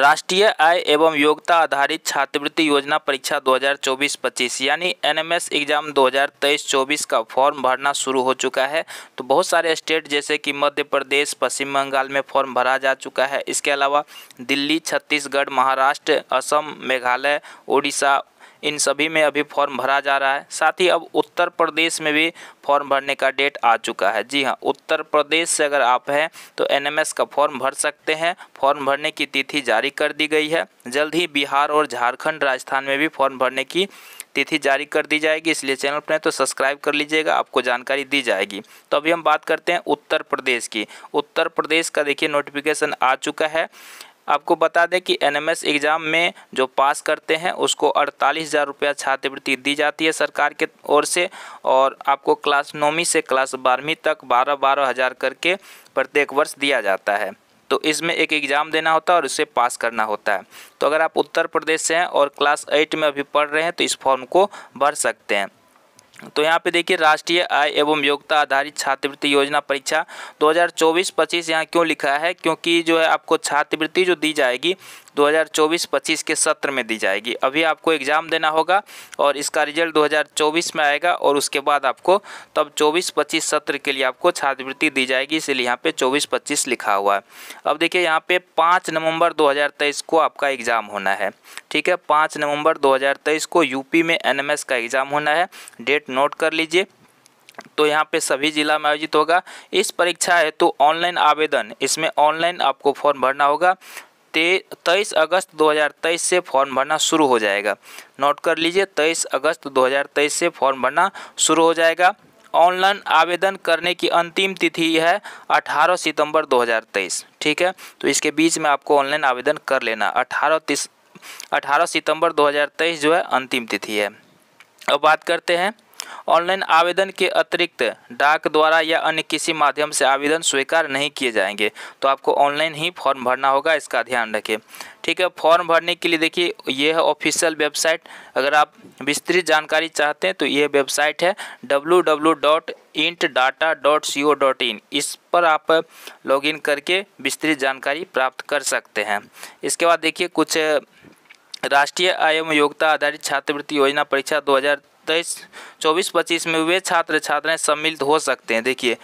राष्ट्रीय आय एवं योग्यता आधारित छात्रवृत्ति योजना परीक्षा 2024-25 यानी एनएमएस एग्जाम 2023-24 का फॉर्म भरना शुरू हो चुका है तो बहुत सारे स्टेट जैसे कि मध्य प्रदेश पश्चिम बंगाल में फॉर्म भरा जा चुका है इसके अलावा दिल्ली छत्तीसगढ़ महाराष्ट्र असम मेघालय उड़ीसा इन सभी में अभी फॉर्म भरा जा रहा है साथ ही अब उत्तर प्रदेश में भी फॉर्म भरने का डेट आ चुका है जी हाँ उत्तर प्रदेश से अगर आप हैं तो एनएमएस का फॉर्म भर सकते हैं फॉर्म भरने की तिथि जारी कर दी गई है जल्द ही बिहार और झारखंड राजस्थान में भी फॉर्म भरने की तिथि जारी कर दी जाएगी इसलिए चैनल पर तो सब्सक्राइब कर लीजिएगा आपको जानकारी दी जाएगी तो अभी हम बात करते हैं उत्तर प्रदेश की उत्तर प्रदेश का देखिए नोटिफिकेशन आ चुका है आपको बता दें कि एनएमएस एग्ज़ाम में जो पास करते हैं उसको अड़तालीस हज़ार रुपया छात्रवृत्ति दी जाती है सरकार के ओर से और आपको क्लास नौवीं से क्लास बारहवीं तक बारह बारह हज़ार करके प्रत्येक वर्ष दिया जाता है तो इसमें एक एग्ज़ाम देना होता है और उसे पास करना होता है तो अगर आप उत्तर प्रदेश से हैं और क्लास एट में अभी पढ़ रहे हैं तो इस फॉर्म को भर सकते हैं तो यहाँ पे देखिए राष्ट्रीय आय एवं योग्यता आधारित छात्रवृत्ति योजना परीक्षा 2024-25 यहाँ क्यों लिखा है क्योंकि जो है आपको छात्रवृत्ति जो दी जाएगी 2024-25 के सत्र में दी जाएगी अभी आपको एग्ज़ाम देना होगा और इसका रिजल्ट 2024 में आएगा और उसके बाद आपको तब 24-25 सत्र के लिए आपको छात्रवृत्ति दी जाएगी इसलिए यहाँ पे 24-25 लिखा हुआ है अब देखिए यहाँ पे 5 नवंबर 2023 को आपका एग्ज़ाम होना है ठीक है पाँच नवम्बर दो को यूपी में एन का एग्ज़ाम होना है डेट नोट कर लीजिए तो यहाँ पे सभी जिला में आयोजित होगा इस परीक्षा हेतु तो ऑनलाइन आवेदन इसमें ऑनलाइन आपको फॉर्म भरना होगा तेईस अगस्त 2023 से फॉर्म भरना शुरू हो जाएगा नोट कर लीजिए तेईस अगस्त 2023 से फॉर्म भरना शुरू हो जाएगा ऑनलाइन आवेदन करने की अंतिम तिथि है 18 सितंबर 2023 ठीक है तो इसके बीच में आपको ऑनलाइन आवेदन कर लेना 18 तीस 18 सितंबर 2023 जो है अंतिम तिथि है अब बात करते हैं ऑनलाइन आवेदन के अतिरिक्त डाक द्वारा या अन्य किसी माध्यम से आवेदन स्वीकार नहीं किए जाएंगे तो आपको ऑनलाइन ही फॉर्म भरना होगा इसका ध्यान रखें ठीक है फॉर्म भरने के लिए देखिए यह है ऑफिशियल वेबसाइट अगर आप विस्तृत जानकारी चाहते हैं तो यह वेबसाइट है W dot int data dot C O dot in इस पर आप लॉगिन करके विस्तृत जानकारी प्राप्त कर सकते हैं इसके बाद देखिए कुछ राष्ट्रीय आय एवं योग्यता आधारित छात्रवृत्ति योजना परीक्षा दो तेईस तो चौबीस पच्चीस में वे छात्र छात्राएँ सम्मिलित हो सकते हैं देखिए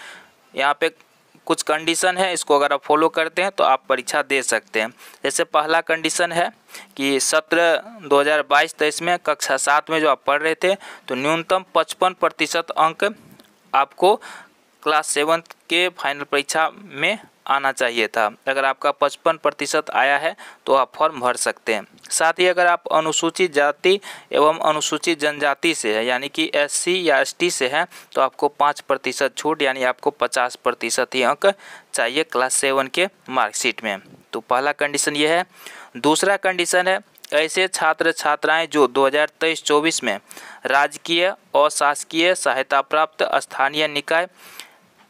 यहाँ पे कुछ कंडीशन है इसको अगर आप फॉलो करते हैं तो आप परीक्षा दे सकते हैं जैसे पहला कंडीशन है कि सत्र 2022-23 में कक्षा सात में जो आप पढ़ रहे थे तो न्यूनतम 55 प्रतिशत अंक आपको क्लास सेवन के फाइनल परीक्षा में आना चाहिए था अगर आपका पचपन प्रतिशत आया है तो आप फॉर्म भर सकते हैं साथ ही अगर आप अनुसूचित जाति एवं अनुसूचित जनजाति से है यानी कि एस या एस से है तो आपको पाँच प्रतिशत छूट यानी आपको पचास प्रतिशत ही अंक चाहिए क्लास सेवन के मार्कशीट में तो पहला कंडीशन ये है दूसरा कंडीशन है ऐसे छात्र छात्राएं जो 2023-24 में राजकीय अशासकीय सहायता प्राप्त स्थानीय निकाय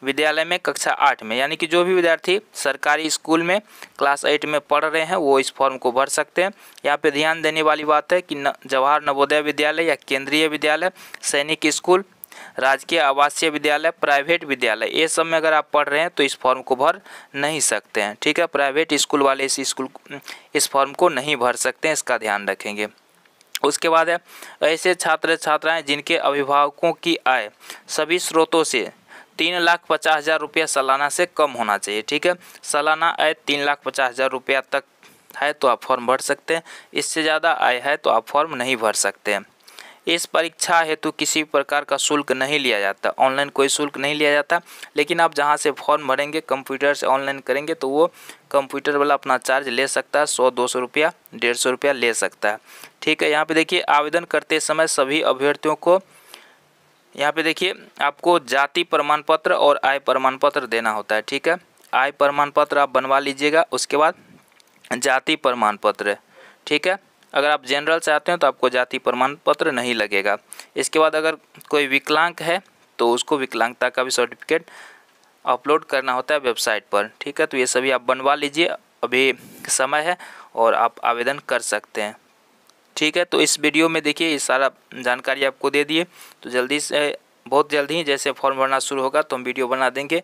विद्यालय में कक्षा आठ में यानी कि जो भी विद्यार्थी सरकारी स्कूल में क्लास एट में पढ़ रहे हैं वो इस फॉर्म को भर सकते हैं यहाँ पे ध्यान देने वाली बात है कि न, जवाहर नवोदय विद्यालय या केंद्रीय विद्यालय सैनिक स्कूल राजकीय आवासीय विद्यालय प्राइवेट विद्यालय ये सब में अगर आप पढ़ रहे हैं तो इस फॉर्म को भर नहीं सकते हैं ठीक है प्राइवेट स्कूल वाले इस स्कूल इस फॉर्म को नहीं भर सकते हैं इसका ध्यान रखेंगे उसके बाद है ऐसे छात्र छात्राएं जिनके अभिभावकों की आय सभी स्रोतों से तीन लाख पचास हज़ार रुपया सालाना से कम होना चाहिए ठीक है सालाना आय तीन लाख पचास हज़ार रुपया तक है तो आप फॉर्म भर सकते हैं इससे ज़्यादा आय है तो आप फॉर्म नहीं भर सकते हैं इस परीक्षा हेतु किसी प्रकार का शुल्क नहीं लिया जाता ऑनलाइन कोई शुल्क नहीं लिया जाता लेकिन आप जहाँ से फॉर्म भरेंगे कंप्यूटर से ऑनलाइन करेंगे तो वो कंप्यूटर वाला अपना चार्ज ले सकता है सौ दो सौ रुपया डेढ़ सौ रुपया ले सकता है ठीक है यहाँ पे देखिए आवेदन करते समय सभी अभ्यर्थियों को यहाँ पे देखिए आपको जाति प्रमाण पत्र और आय प्रमाण पत्र देना होता है ठीक है आय प्रमाण पत्र आप बनवा लीजिएगा उसके बाद जाति प्रमाण पत्र ठीक है अगर आप जनरल चाहते हैं तो आपको जाति प्रमाण पत्र नहीं लगेगा इसके बाद अगर कोई विकलांग है तो उसको विकलांगता का भी सर्टिफिकेट अपलोड करना होता है वेबसाइट पर ठीक है तो ये सभी आप बनवा लीजिए अभी समय है और आप आवेदन कर सकते हैं ठीक है तो इस वीडियो में देखिए ये सारा जानकारी आपको दे दिए तो जल्दी से बहुत जल्दी ही जैसे फॉर्म भरना शुरू होगा तो हम वीडियो बना देंगे